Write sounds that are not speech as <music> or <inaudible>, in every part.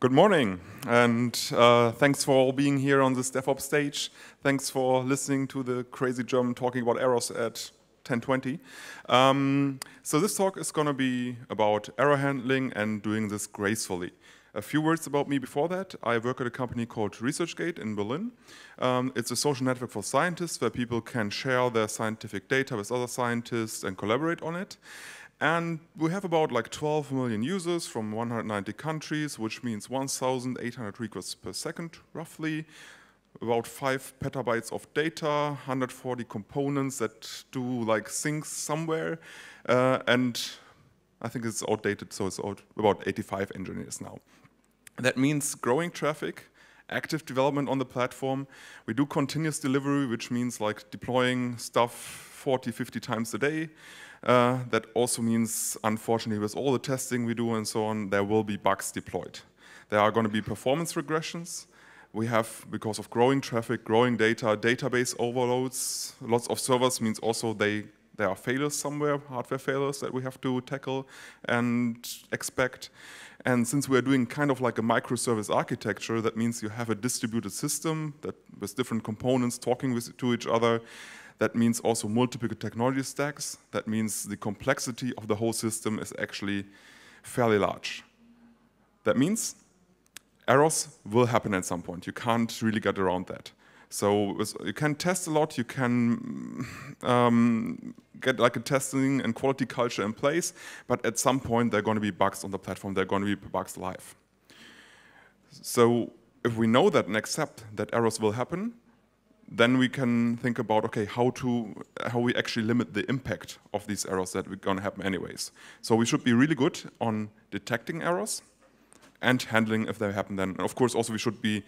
Good morning, and uh, thanks for all being here on this DevOps stage. Thanks for listening to the crazy German talking about errors at 1020. Um, so this talk is going to be about error handling and doing this gracefully. A few words about me before that. I work at a company called ResearchGate in Berlin. Um, it's a social network for scientists where people can share their scientific data with other scientists and collaborate on it. And we have about like 12 million users from 190 countries, which means 1,800 requests per second, roughly. About five petabytes of data, 140 components that do like things somewhere. Uh, and I think it's outdated, so it's out about 85 engineers now. That means growing traffic, active development on the platform. We do continuous delivery, which means like deploying stuff 40, 50 times a day. Uh, that also means, unfortunately, with all the testing we do and so on, there will be bugs deployed. There are going to be performance regressions. We have, because of growing traffic, growing data, database overloads, lots of servers means also they there are failures somewhere, hardware failures that we have to tackle and expect. And since we're doing kind of like a microservice architecture, that means you have a distributed system that with different components talking with, to each other. That means also multiple technology stacks. That means the complexity of the whole system is actually fairly large. That means errors will happen at some point. You can't really get around that. So you can test a lot, you can mm, um, get like a testing and quality culture in place, but at some point there are going to be bugs on the platform, there are going to be bugs live. So if we know that and accept that errors will happen, then we can think about, okay, how to how we actually limit the impact of these errors that are going to happen anyways. So we should be really good on detecting errors and handling if they happen then. And of course, also we should be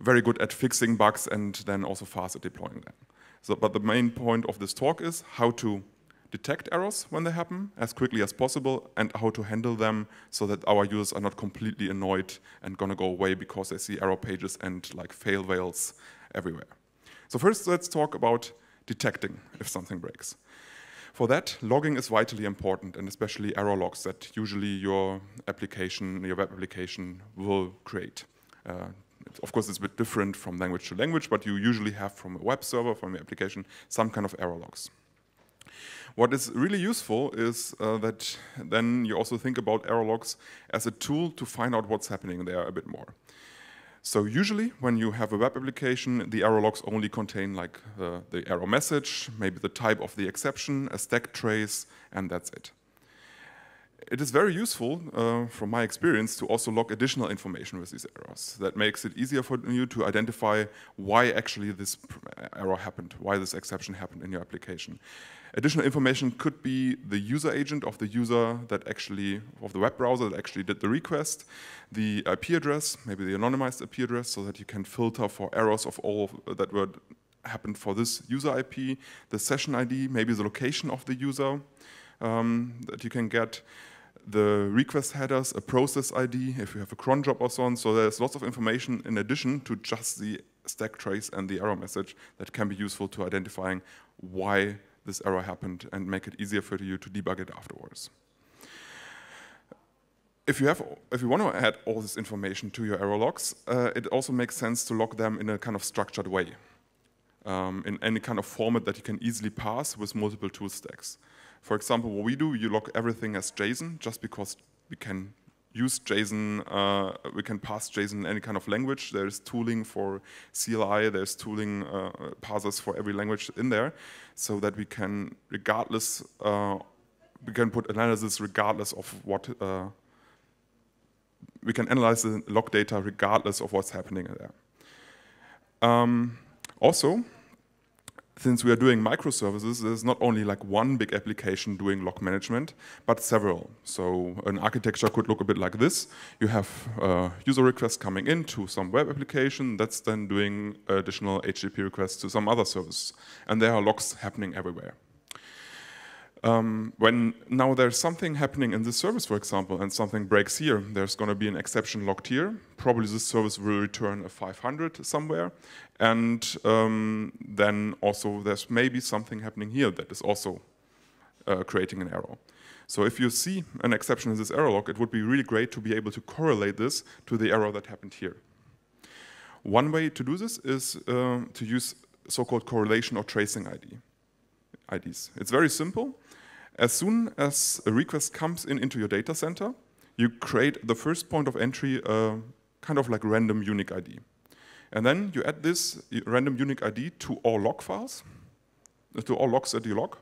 very good at fixing bugs and then also fast at deploying them. So, but the main point of this talk is how to detect errors when they happen as quickly as possible and how to handle them so that our users are not completely annoyed and gonna go away because they see error pages and like fail whales everywhere. So first, let's talk about detecting if something breaks. For that, logging is vitally important, and especially error logs that usually your application, your web application will create. Uh, of course, it's a bit different from language to language, but you usually have from a web server, from your application, some kind of error logs. What is really useful is uh, that then you also think about error logs as a tool to find out what's happening there a bit more. So usually when you have a web application, the error logs only contain like uh, the error message, maybe the type of the exception, a stack trace, and that's it it is very useful, uh, from my experience, to also log additional information with these errors. That makes it easier for you to identify why actually this error happened, why this exception happened in your application. Additional information could be the user agent of the user that actually, of the web browser that actually did the request, the IP address, maybe the anonymized IP address, so that you can filter for errors of all that were happened for this user IP, the session ID, maybe the location of the user um, that you can get the request headers, a process ID, if you have a cron job or so on. So there's lots of information in addition to just the stack trace and the error message that can be useful to identifying why this error happened and make it easier for you to debug it afterwards. If you, have, if you want to add all this information to your error logs, uh, it also makes sense to log them in a kind of structured way, um, in any kind of format that you can easily pass with multiple tool stacks. For example, what we do, you log everything as JSON just because we can use JSON, uh, we can pass JSON in any kind of language. There's tooling for CLI, there's tooling uh, parsers for every language in there, so that we can, regardless, uh, we can put analysis regardless of what, uh, we can analyze the log data regardless of what's happening there. Um, also, since we are doing microservices, there's not only like one big application doing log management, but several. So an architecture could look a bit like this. You have uh, user requests coming into some web application, that's then doing additional HTTP requests to some other service. And there are logs happening everywhere. Um, when now there's something happening in this service, for example, and something breaks here, there's going to be an exception logged here. Probably this service will return a 500 somewhere. And um, then also there's maybe something happening here that is also uh, creating an error. So if you see an exception in this error log, it would be really great to be able to correlate this to the error that happened here. One way to do this is uh, to use so-called correlation or tracing ID. IDs. It's very simple. As soon as a request comes in into your data center, you create the first point of entry uh, kind of like random unique ID. And then you add this uh, random unique ID to all log files, uh, to all logs that you log.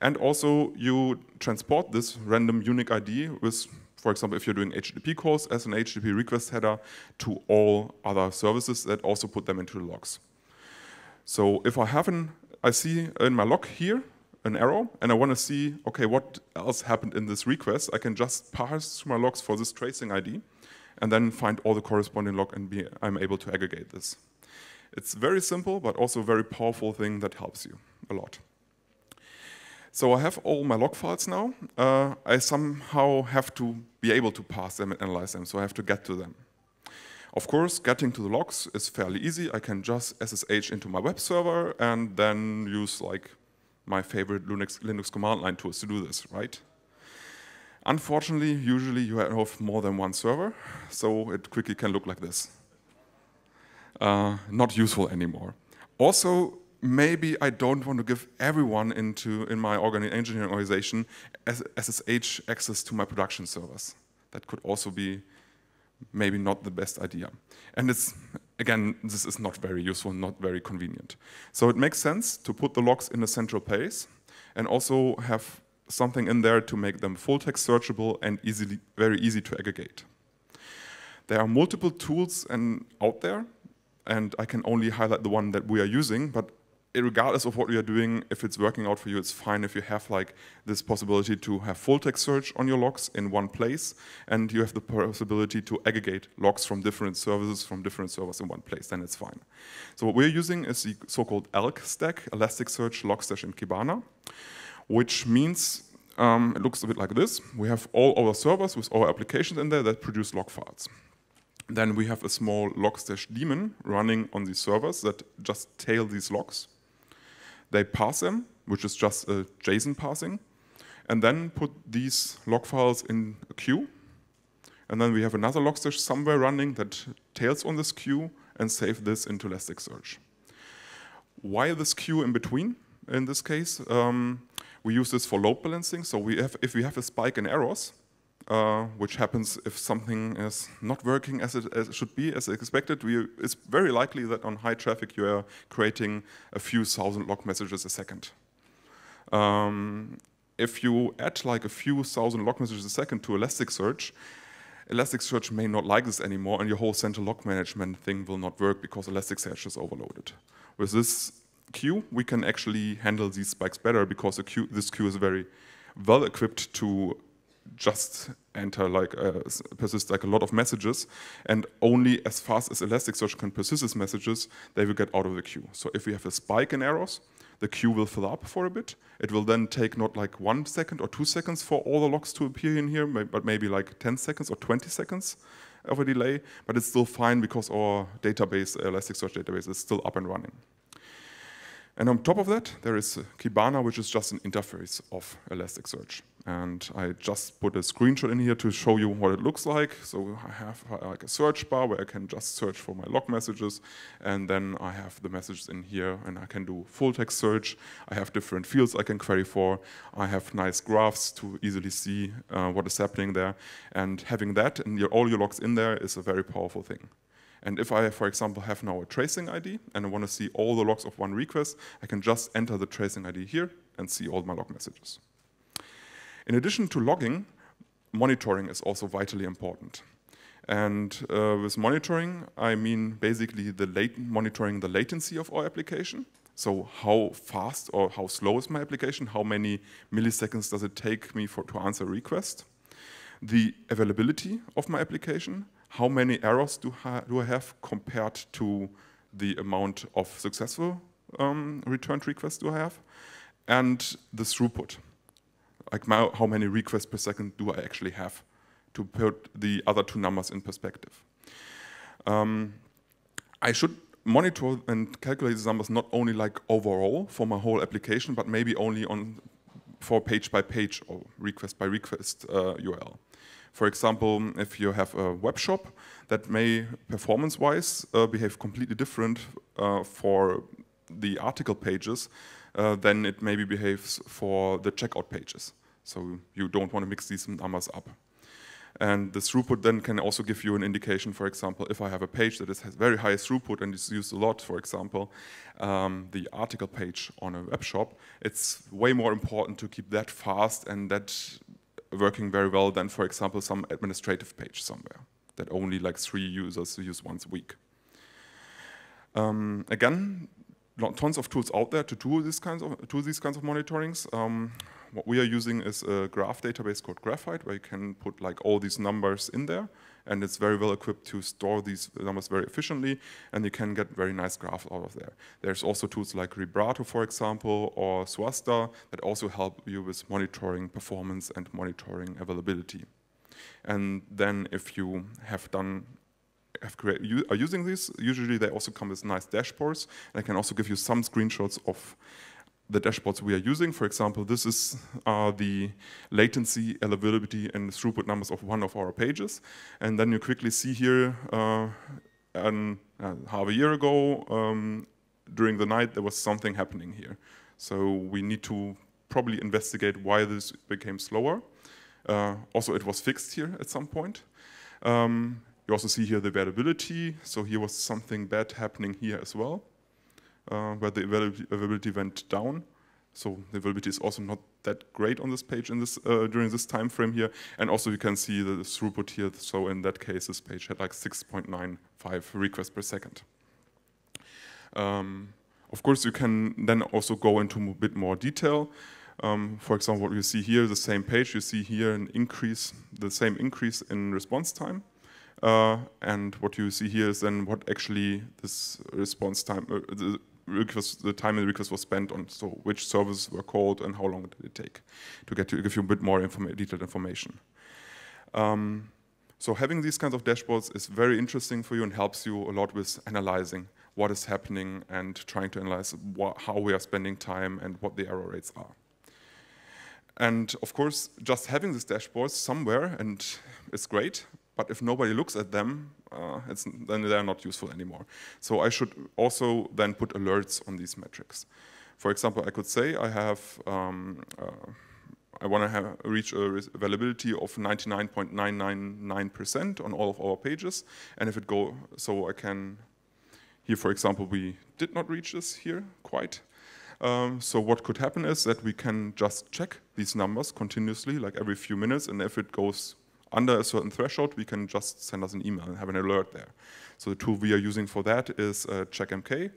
And also you transport this random unique ID with, for example, if you're doing HTTP calls as an HTTP request header to all other services that also put them into the logs. So if I have an, I see in my log here, an arrow and I want to see, okay, what else happened in this request, I can just parse through my logs for this tracing ID and then find all the corresponding log and be, I'm able to aggregate this. It's very simple, but also a very powerful thing that helps you a lot. So I have all my log files now. Uh, I somehow have to be able to parse them and analyze them, so I have to get to them. Of course, getting to the logs is fairly easy. I can just SSH into my web server and then use like my favorite Linux, Linux command line tools to do this, right? Unfortunately, usually you have more than one server, so it quickly can look like this. Uh, not useful anymore. Also, maybe I don't want to give everyone into in my engineering organization SSH access to my production servers. That could also be maybe not the best idea. And it's again, this is not very useful, not very convenient. So it makes sense to put the logs in a central place and also have something in there to make them full text searchable and easily, very easy to aggregate. There are multiple tools and out there, and I can only highlight the one that we are using, but regardless of what you're doing, if it's working out for you, it's fine if you have like this possibility to have full text search on your logs in one place, and you have the possibility to aggregate logs from different services, from different servers in one place, then it's fine. So what we're using is the so-called ELK stack, Elasticsearch, Logstash, and Kibana, which means um, it looks a bit like this. We have all our servers with our applications in there that produce log files. Then we have a small logstash daemon running on these servers that just tail these logs they parse them, which is just a JSON parsing, and then put these log files in a queue. And then we have another logstash somewhere running that tails on this queue and save this into Elasticsearch. Why this queue in between in this case? Um, we use this for load balancing. So we have, if we have a spike in errors, uh, which happens if something is not working as it, as it should be, as expected. We, it's very likely that on high traffic you are creating a few thousand log messages a second. Um, if you add like a few thousand log messages a second to Elasticsearch, Elasticsearch may not like this anymore and your whole central log management thing will not work because Elasticsearch is overloaded. With this queue, we can actually handle these spikes better because queue, this queue is very well equipped to just enter like uh, persist like a lot of messages and only as fast as Elasticsearch can persist these messages they will get out of the queue. So if we have a spike in errors the queue will fill up for a bit. It will then take not like one second or two seconds for all the logs to appear in here, but maybe like 10 seconds or 20 seconds of a delay, but it's still fine because our database, Elasticsearch database, is still up and running. And on top of that, there is uh, Kibana, which is just an interface of Elasticsearch. And I just put a screenshot in here to show you what it looks like. So I have uh, like a search bar where I can just search for my log messages. And then I have the messages in here and I can do full text search. I have different fields I can query for. I have nice graphs to easily see uh, what is happening there. And having that and your, all your logs in there is a very powerful thing. And if I, for example, have now a tracing ID and I want to see all the logs of one request, I can just enter the tracing ID here and see all my log messages. In addition to logging, monitoring is also vitally important. And uh, with monitoring, I mean basically the monitoring the latency of our application. So how fast or how slow is my application? How many milliseconds does it take me for, to answer a request? The availability of my application, how many errors do, ha do I have compared to the amount of successful um, returned requests do I have, and the throughput, like my, how many requests per second do I actually have to put the other two numbers in perspective. Um, I should monitor and calculate these numbers not only like overall for my whole application, but maybe only on for page by page or request by request uh, URL. For example, if you have a web shop that may performance-wise uh, behave completely different uh, for the article pages uh, it maybe behaves for the checkout pages. So you don't want to mix these numbers up. And the throughput then can also give you an indication, for example, if I have a page that is, has very high throughput and is used a lot, for example, um, the article page on a web shop, it's way more important to keep that fast and that working very well than, for example, some administrative page somewhere that only like three users use once a week. Um, again, tons of tools out there to do, this kinds of, do these kinds of monitorings. Um, what we are using is a graph database called Graphite, where you can put like all these numbers in there, and it's very well equipped to store these numbers very efficiently, and you can get very nice graphs out of there. There's also tools like Vibrato, for example, or Swasta that also help you with monitoring performance and monitoring availability. And then if you have done have create, you are using these, usually they also come with nice dashboards. and I can also give you some screenshots of the dashboards we are using. For example, this is uh, the latency, availability, and throughput numbers of one of our pages. And then you quickly see here, uh, an, uh, half a year ago, um, during the night, there was something happening here. So we need to probably investigate why this became slower. Uh, also, it was fixed here at some point. Um, you also see here the variability. So here was something bad happening here as well uh, where the availability went down. So the availability is also not that great on this page in this uh, during this time frame here. And also you can see the throughput here. So in that case, this page had like 6.95 requests per second. Um, of course, you can then also go into a bit more detail. Um, for example, what you see here, the same page, you see here an increase, the same increase in response time. Uh, and what you see here is then what actually this response time, uh, the request, the time the request was spent on, so which services were called and how long did it take to get to give you a bit more informa detailed information. Um, so having these kinds of dashboards is very interesting for you and helps you a lot with analyzing what is happening and trying to analyze how we are spending time and what the error rates are. And of course, just having this dashboard somewhere, and it's great, but if nobody looks at them, uh, then they're not useful anymore. So I should also then put alerts on these metrics. For example, I could say I have, um, uh, I want to reach a availability of 99.999% on all of our pages, and if it go, so I can, here for example, we did not reach this here quite. Um, so what could happen is that we can just check these numbers continuously, like every few minutes, and if it goes under a certain threshold, we can just send us an email and have an alert there. So the tool we are using for that is uh, CheckMK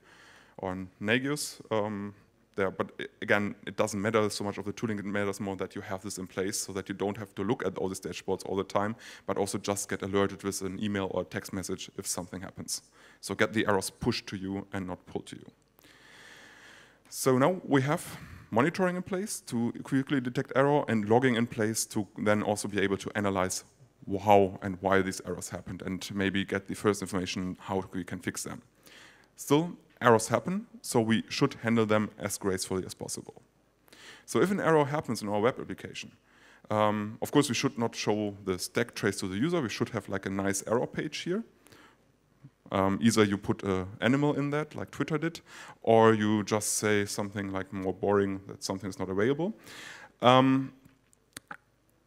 on Nagios. Um, there. But again, it doesn't matter so much of the tooling, it matters more that you have this in place so that you don't have to look at all these dashboards all the time, but also just get alerted with an email or text message if something happens. So get the errors pushed to you and not pulled to you. So now we have monitoring in place to quickly detect error and logging in place to then also be able to analyze how and why these errors happened and maybe get the first information how we can fix them. Still, errors happen, so we should handle them as gracefully as possible. So if an error happens in our web application, um, of course we should not show the stack trace to the user, we should have like a nice error page here, um, either you put an animal in that, like Twitter did, or you just say something like more boring, that something is not available. Um,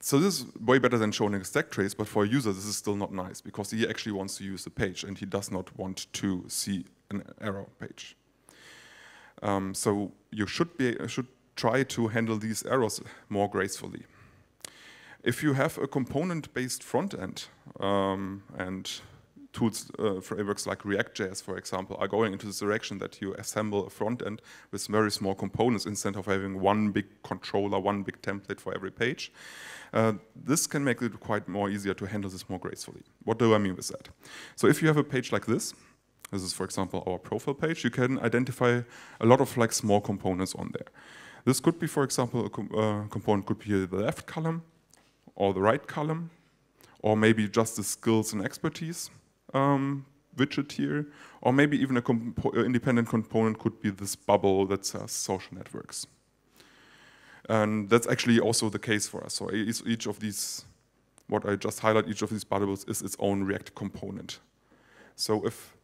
so this is way better than showing a stack trace, but for a user, this is still not nice because he actually wants to use the page and he does not want to see an error page. Um, so you should, be, should try to handle these errors more gracefully. If you have a component-based front end um, and tools, uh, frameworks like React.js, for example, are going into this direction that you assemble a front end with very small components instead of having one big controller, one big template for every page. Uh, this can make it quite more easier to handle this more gracefully. What do I mean with that? So if you have a page like this, this is, for example, our profile page, you can identify a lot of like small components on there. This could be, for example, a com uh, component could be the left column or the right column, or maybe just the skills and expertise, um, widget here, or maybe even an compo uh, independent component could be this bubble that says social networks. And that's actually also the case for us. So each of these, what I just highlight, each of these bubbles is its own React component. So if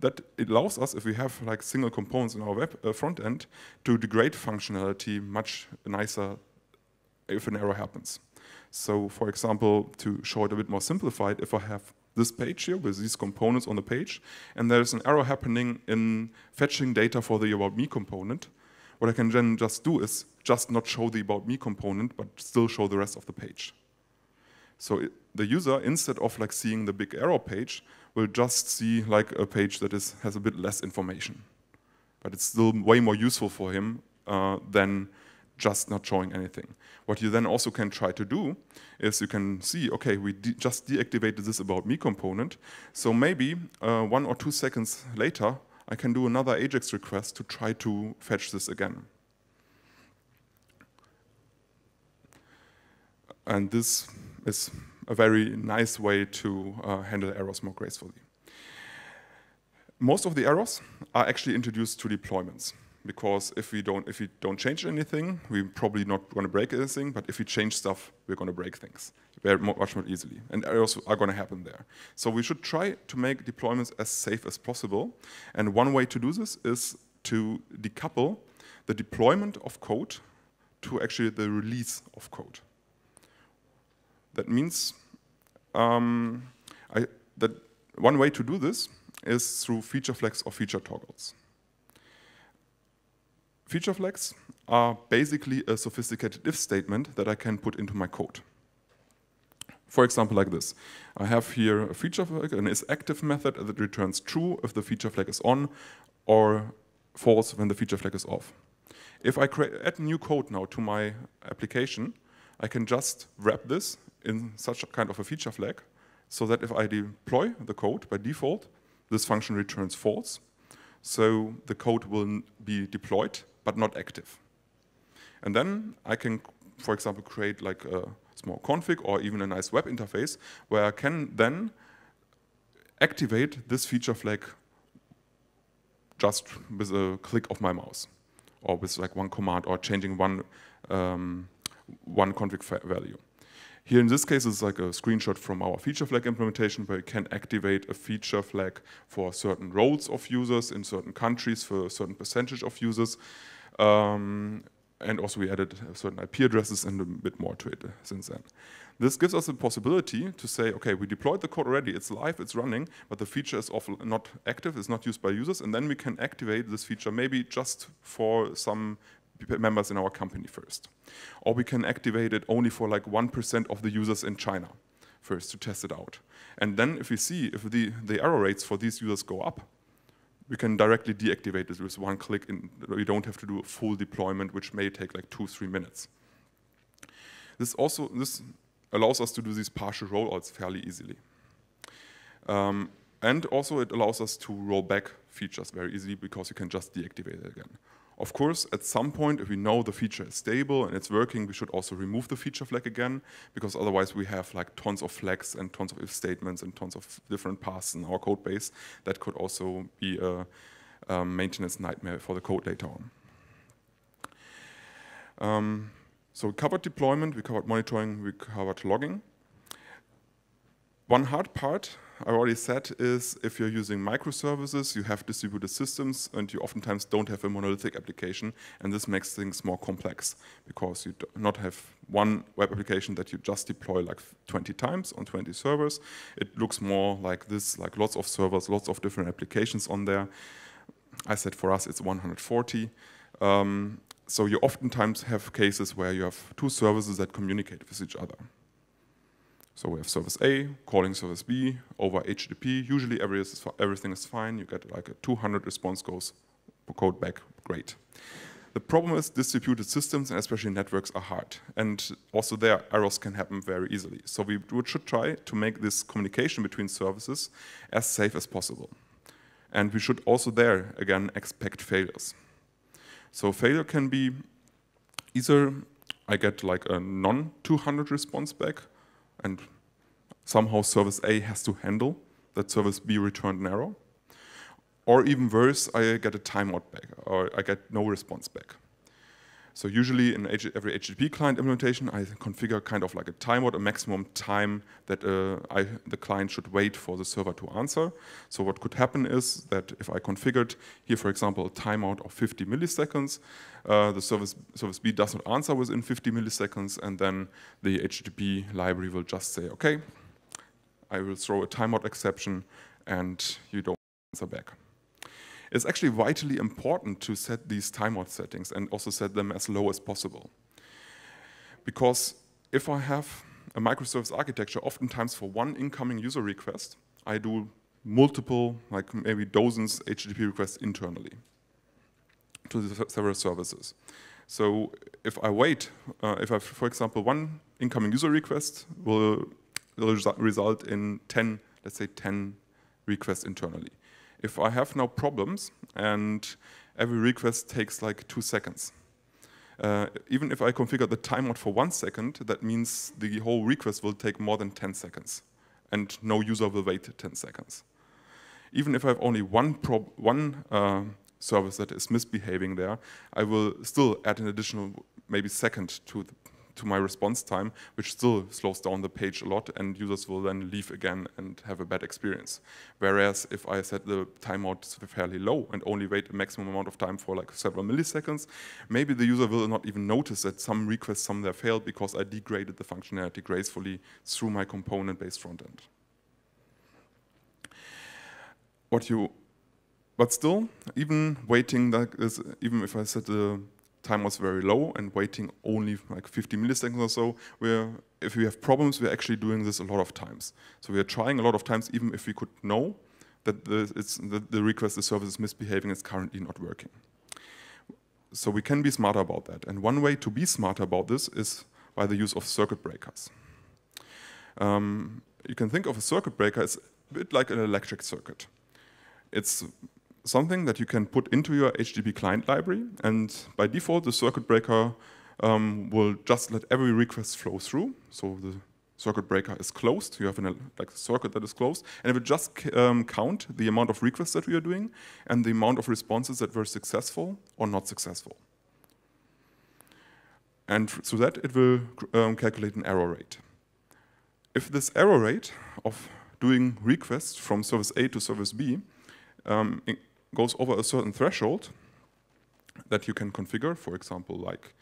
that it allows us, if we have like single components in our web uh, front end, to degrade functionality much nicer if an error happens. So for example, to show it a bit more simplified, if I have this page here with these components on the page, and there's an error happening in fetching data for the About Me component. What I can then just do is just not show the About Me component, but still show the rest of the page. So it, the user, instead of like seeing the big error page, will just see like a page that is, has a bit less information. But it's still way more useful for him uh, than just not showing anything. What you then also can try to do is you can see, okay, we de just deactivated this about me component, so maybe uh, one or two seconds later, I can do another AJAX request to try to fetch this again. And this is a very nice way to uh, handle errors more gracefully. Most of the errors are actually introduced to deployments because if we don't if we don't change anything, we're probably not going to break anything. But if we change stuff, we're going to break things very much more easily, and errors are going to happen there. So we should try to make deployments as safe as possible. And one way to do this is to decouple the deployment of code to actually the release of code. That means um, I, that one way to do this is through feature flags or feature toggles. Feature flags are basically a sophisticated if statement that I can put into my code. For example, like this. I have here a feature flag, an isActive method that returns true if the feature flag is on or false when the feature flag is off. If I add new code now to my application, I can just wrap this in such a kind of a feature flag so that if I deploy the code by default, this function returns false. So the code will be deployed but not active. And then I can, for example, create like a small config or even a nice web interface where I can then activate this feature flag just with a click of my mouse or with like one command or changing one, um, one config value. Here in this case, it's like a screenshot from our feature flag implementation where you can activate a feature flag for certain roles of users in certain countries for a certain percentage of users. Um, and also we added certain IP addresses and a bit more to it uh, since then. This gives us the possibility to say, okay, we deployed the code already, it's live, it's running, but the feature is not active, it's not used by users, and then we can activate this feature maybe just for some members in our company first. Or we can activate it only for like 1% of the users in China first to test it out. And then if we see if the, the error rates for these users go up, we can directly deactivate this with one click. and you don't have to do a full deployment, which may take like two, three minutes. This also this allows us to do these partial rollouts fairly easily. Um, and also it allows us to roll back features very easily because you can just deactivate it again. Of course, at some point, if we know the feature is stable and it's working, we should also remove the feature flag again, because otherwise we have like tons of flags and tons of if statements and tons of different paths in our code base. That could also be a, a maintenance nightmare for the code later on. Um, so we covered deployment, we covered monitoring, we covered logging. One hard part I already said is if you're using microservices, you have distributed systems, and you oftentimes don't have a monolithic application, and this makes things more complex because you do not have one web application that you just deploy like 20 times on 20 servers. It looks more like this, like lots of servers, lots of different applications on there. I said for us it's 140. Um, so you oftentimes have cases where you have two services that communicate with each other. So we have service A calling service B over HTTP. Usually everything is fine. You get like a 200 response goes code back, great. The problem is distributed systems and especially networks are hard. And also there, errors can happen very easily. So we should try to make this communication between services as safe as possible. And we should also there, again, expect failures. So failure can be either I get like a non-200 response back, and somehow service A has to handle that service B returned an error. Or even worse, I get a timeout back, or I get no response back. So usually in every HTTP client implementation, I configure kind of like a timeout, or a maximum time that uh, I, the client should wait for the server to answer. So what could happen is that if I configured here, for example, a timeout of 50 milliseconds, uh, the service, service B does not answer within 50 milliseconds, and then the HTTP library will just say, okay, I will throw a timeout exception, and you don't answer back it's actually vitally important to set these timeout settings and also set them as low as possible. Because if I have a microservice architecture, oftentimes for one incoming user request, I do multiple, like maybe dozens HTTP requests internally to several services. So if I wait, uh, if I, for example, one incoming user request will, will resu result in 10, let's say 10 requests internally if I have no problems and every request takes like two seconds. Uh, even if I configure the timeout for one second, that means the whole request will take more than 10 seconds and no user will wait 10 seconds. Even if I have only one, one uh, service that is misbehaving there, I will still add an additional maybe second to the to my response time, which still slows down the page a lot and users will then leave again and have a bad experience. Whereas if I set the timeout fairly low and only wait a maximum amount of time for like several milliseconds, maybe the user will not even notice that some requests somewhere failed because I degraded the functionality gracefully through my component-based frontend. What you but still, even waiting like this, even if I set the time was very low and waiting only like 50 milliseconds or so, we're, if we have problems, we're actually doing this a lot of times. So we are trying a lot of times, even if we could know that the, it's, the, the request, the service is misbehaving, it's currently not working. So we can be smarter about that. And one way to be smarter about this is by the use of circuit breakers. Um, you can think of a circuit breaker as a bit like an electric circuit. It's something that you can put into your HTTP client library. And by default, the circuit breaker um, will just let every request flow through. So the circuit breaker is closed. You have an, like circuit that is closed. And it will just um, count the amount of requests that we are doing and the amount of responses that were successful or not successful. And through that, it will um, calculate an error rate. If this error rate of doing requests from service A to service B um, goes over a certain threshold that you can configure, for example, like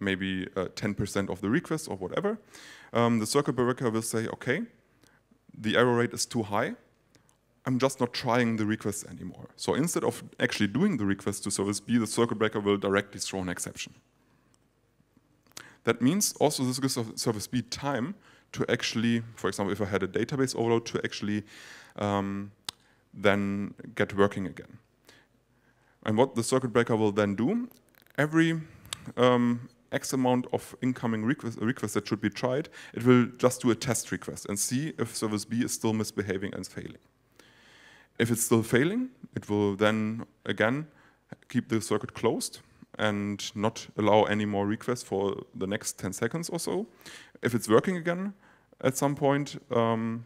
maybe 10% uh, of the requests or whatever, um, the circuit breaker will say, okay, the error rate is too high, I'm just not trying the requests anymore. So instead of actually doing the request to service B, the circuit breaker will directly throw an exception. That means also this gives service B time to actually, for example, if I had a database overload, to actually um, then get working again. And what the circuit breaker will then do, every um, X amount of incoming requests request that should be tried, it will just do a test request and see if service B is still misbehaving and failing. If it's still failing, it will then again keep the circuit closed and not allow any more requests for the next 10 seconds or so. If it's working again at some point, um,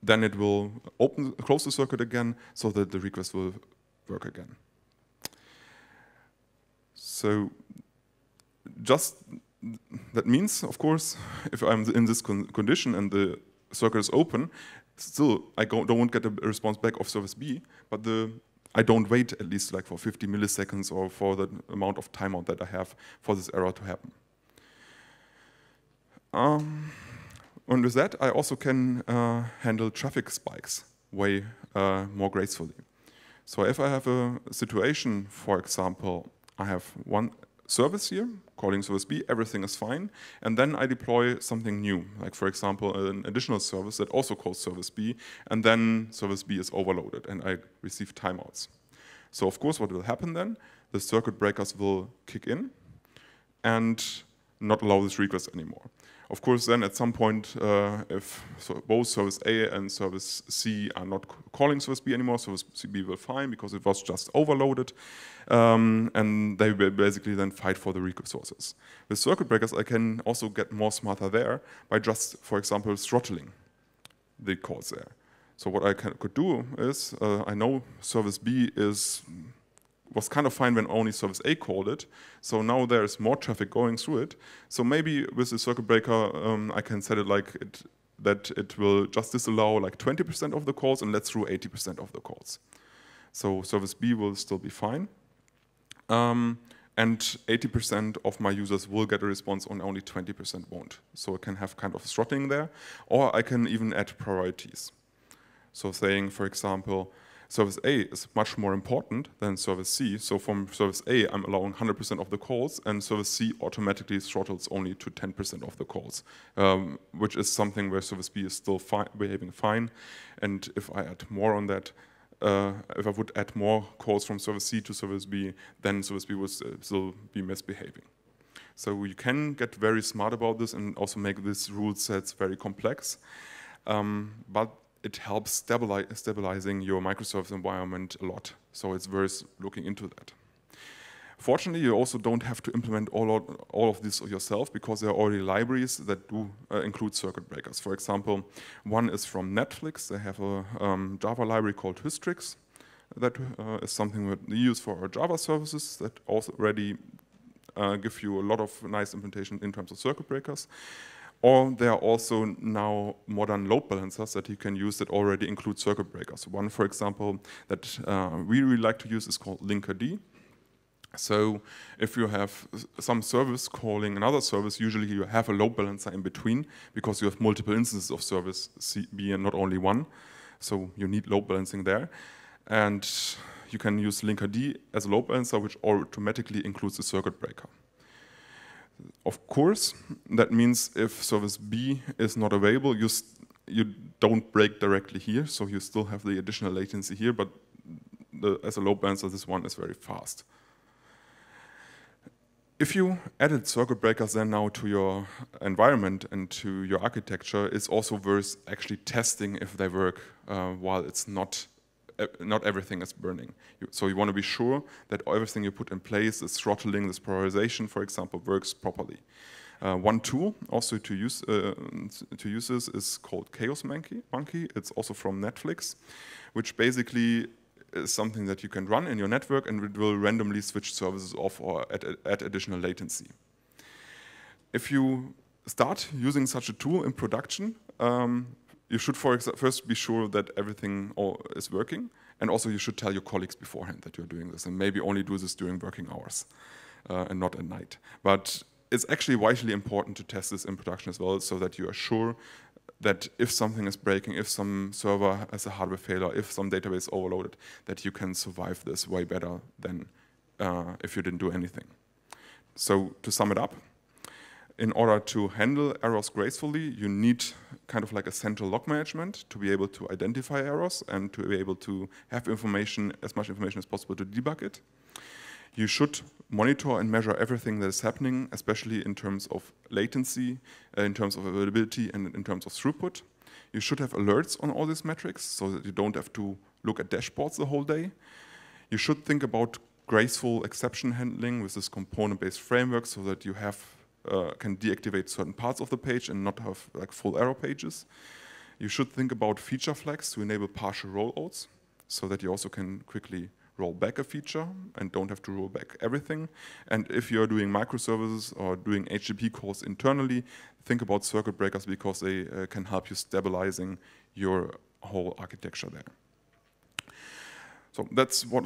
then it will open, close the circuit again so that the request will work again. So just that means, of course, if I'm in this con condition and the circle is open, still I don't get a response back of service B, but the I don't wait at least like for 50 milliseconds or for the amount of timeout that I have for this error to happen. Um, and with that, I also can uh, handle traffic spikes way uh, more gracefully. So if I have a situation, for example, I have one service here, calling service B, everything is fine, and then I deploy something new, like for example, an additional service that also calls service B, and then service B is overloaded and I receive timeouts. So of course what will happen then, the circuit breakers will kick in, and not allow this request anymore. Of course, then at some point, uh, if so both service A and service C are not calling service B anymore, service B will fine because it was just overloaded, um, and they will basically then fight for the resources. With circuit breakers, I can also get more smarter there by just, for example, throttling the calls there. So what I can, could do is, uh, I know service B is was kind of fine when only service A called it. So now there's more traffic going through it. So maybe with the circuit breaker, um, I can set it like it, that it will just disallow like 20% of the calls and let through 80% of the calls. So service B will still be fine. Um, and 80% of my users will get a response and only 20% won't. So I can have kind of throttling there. Or I can even add priorities. So saying, for example, Service A is much more important than service C. So from service A, I'm allowing 100% of the calls, and service C automatically throttles only to 10% of the calls, um, which is something where service B is still fi behaving fine. And if I add more on that, uh, if I would add more calls from service C to service B, then service B would still be misbehaving. So you can get very smart about this and also make these rule sets very complex. Um, but it helps stabilize, stabilizing your microservice environment a lot. So it's worth looking into that. Fortunately, you also don't have to implement all, of, all of this yourself because there are already libraries that do uh, include circuit breakers. For example, one is from Netflix. They have a um, Java library called Hystrix. That uh, is something that we use for our Java services that also already uh, give you a lot of nice implementation in terms of circuit breakers. Or there are also now modern load balancers that you can use that already include circuit breakers. One, for example, that uh, we really like to use is called Linkerd. So if you have some service calling another service, usually you have a load balancer in between because you have multiple instances of service B and not only one. So you need load balancing there. And you can use Linkerd as a load balancer, which automatically includes a circuit breaker. Of course, that means if service B is not available, you, you don't break directly here, so you still have the additional latency here, but the, as a low band, so this one is very fast. If you added circuit breakers then now to your environment and to your architecture, it's also worth actually testing if they work uh, while it's not not everything is burning. So you want to be sure that everything you put in place is throttling this polarization, for example, works properly. Uh, one tool also to use uh, to use this is called Chaos Monkey. Monkey. It's also from Netflix, which basically is something that you can run in your network and it will randomly switch services off or add, add additional latency. If you start using such a tool in production, um, you should first be sure that everything is working, and also you should tell your colleagues beforehand that you're doing this, and maybe only do this during working hours uh, and not at night. But it's actually vitally important to test this in production as well, so that you are sure that if something is breaking, if some server has a hardware failure, if some database overloaded, that you can survive this way better than uh, if you didn't do anything. So to sum it up in order to handle errors gracefully, you need kind of like a central log management to be able to identify errors and to be able to have information, as much information as possible to debug it. You should monitor and measure everything that is happening, especially in terms of latency, uh, in terms of availability, and in terms of throughput. You should have alerts on all these metrics so that you don't have to look at dashboards the whole day. You should think about graceful exception handling with this component-based framework so that you have uh, can deactivate certain parts of the page and not have like full error pages. You should think about feature flags to enable partial rollouts so that you also can quickly roll back a feature and don't have to roll back everything. And if you're doing microservices or doing HTTP calls internally, think about circuit breakers because they uh, can help you stabilizing your whole architecture there. So that's what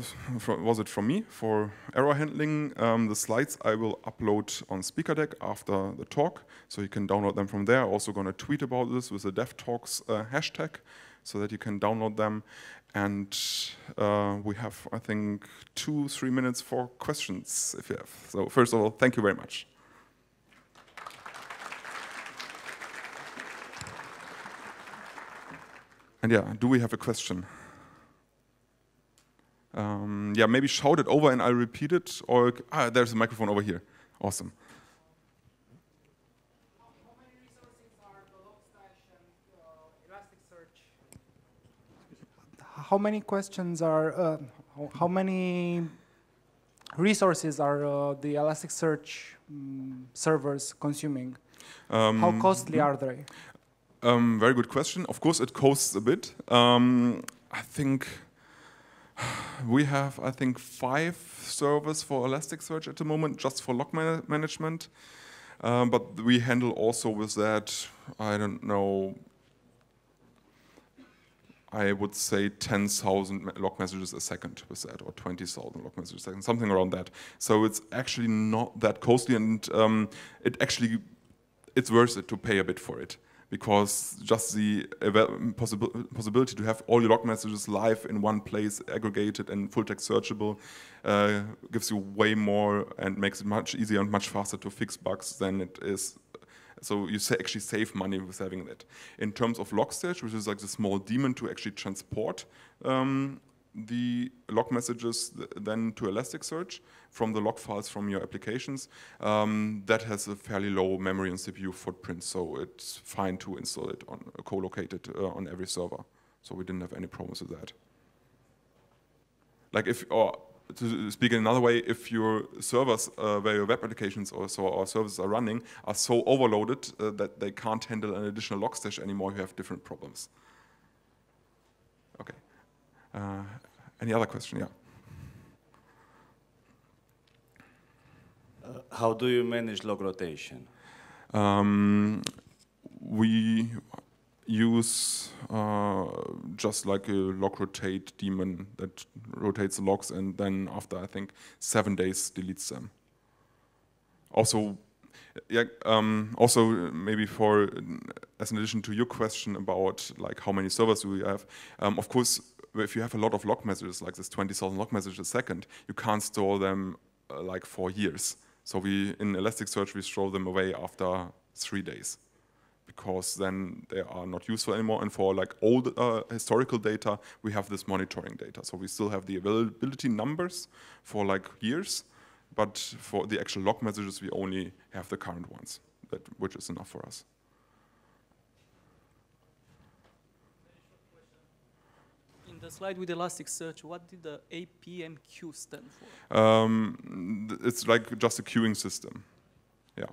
was it from me for error handling. Um, the slides I will upload on SpeakerDeck after the talk, so you can download them from there. also going to tweet about this with the DevTalks uh, hashtag, so that you can download them. And uh, we have, I think, two, three minutes for questions, if you have. So first of all, thank you very much. And yeah, do we have a question? Um, yeah, maybe shout it over and I'll repeat it. Or ah, there's a microphone over here. Awesome. How many questions are, uh, how many resources are uh, the Elasticsearch um, mm, servers consuming? Um, how costly are they? Um, very good question. Of course, it costs a bit. Um, I think <sighs> we have, I think, five servers for Elasticsearch at the moment, just for log man management. Um, but we handle also with that, I don't know, I would say 10,000 log messages a second with that, or 20,000 log messages a second, something around that. So it's actually not that costly, and um, it actually, it's worth it to pay a bit for it because just the possibility to have all your log messages live in one place, aggregated and full text searchable, uh, gives you way more and makes it much easier and much faster to fix bugs than it is. So you sa actually save money with having that. In terms of log which is like the small demon to actually transport um, the log messages then to Elasticsearch from the log files from your applications. Um, that has a fairly low memory and CPU footprint, so it's fine to install it on uh, co-located uh, on every server. So we didn't have any problems with that. Like if, or to speak in another way, if your servers uh, where your web applications or so or services are running are so overloaded uh, that they can't handle an additional log stash anymore, you have different problems. Okay. Uh, any other question? Yeah. Uh, how do you manage log rotation? Um, we use uh, just like a log rotate daemon that rotates the logs and then after I think seven days deletes them. Also, yeah, um, also uh, maybe for uh, as an addition to your question about like how many servers do we have, um, of course, if you have a lot of log messages, like this 20,000 log messages a second, you can't store them uh, like for years. So we in Elasticsearch we throw them away after three days because then they are not useful anymore. And for like old uh, historical data, we have this monitoring data. So we still have the availability numbers for like years, but for the actual log messages, we only have the current ones, that, which is enough for us. In the slide with Elasticsearch, what did the APMQ stand for? Um, it's like just a queuing system. Yeah.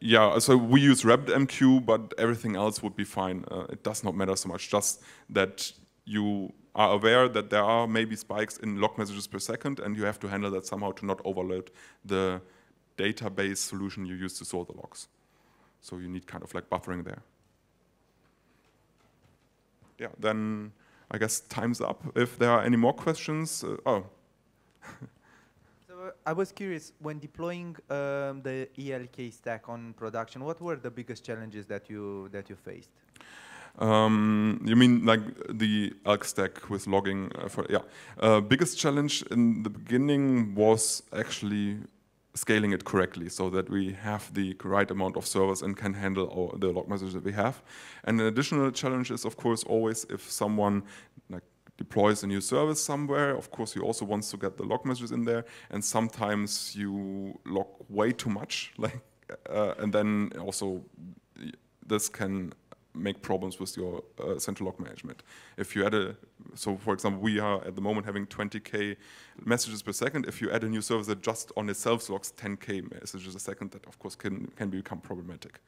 Yeah, so we use RabbitMQ, but everything else would be fine. Uh, it does not matter so much, just that you are aware that there are maybe spikes in log messages per second, and you have to handle that somehow to not overload the database solution you use to store the logs. So you need kind of like buffering there. Yeah, then I guess time's up. If there are any more questions, uh, oh. <laughs> so uh, I was curious, when deploying um, the ELK stack on production, what were the biggest challenges that you, that you faced? Um, you mean like the Elk stack with logging? Uh, for yeah, uh, biggest challenge in the beginning was actually scaling it correctly so that we have the right amount of servers and can handle all the log messages that we have. And an additional challenge is, of course, always if someone like deploys a new service somewhere. Of course, you also wants to get the log messages in there, and sometimes you log way too much, <laughs> like, uh, and then also this can make problems with your uh, central log management. If you add a, so for example, we are at the moment having 20k messages per second. If you add a new service that just on itself logs 10k messages a second, that of course can, can become problematic.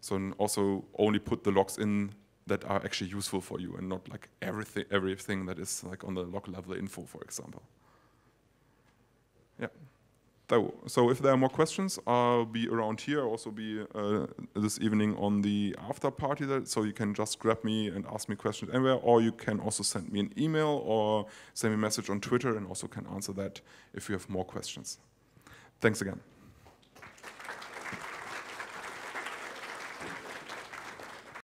So also only put the logs in that are actually useful for you and not like everything, everything that is like on the log level info, for example. Yeah so if there are more questions, I'll be around here. also be uh, this evening on the after party, so you can just grab me and ask me questions anywhere, or you can also send me an email or send me a message on Twitter and also can answer that if you have more questions. Thanks again.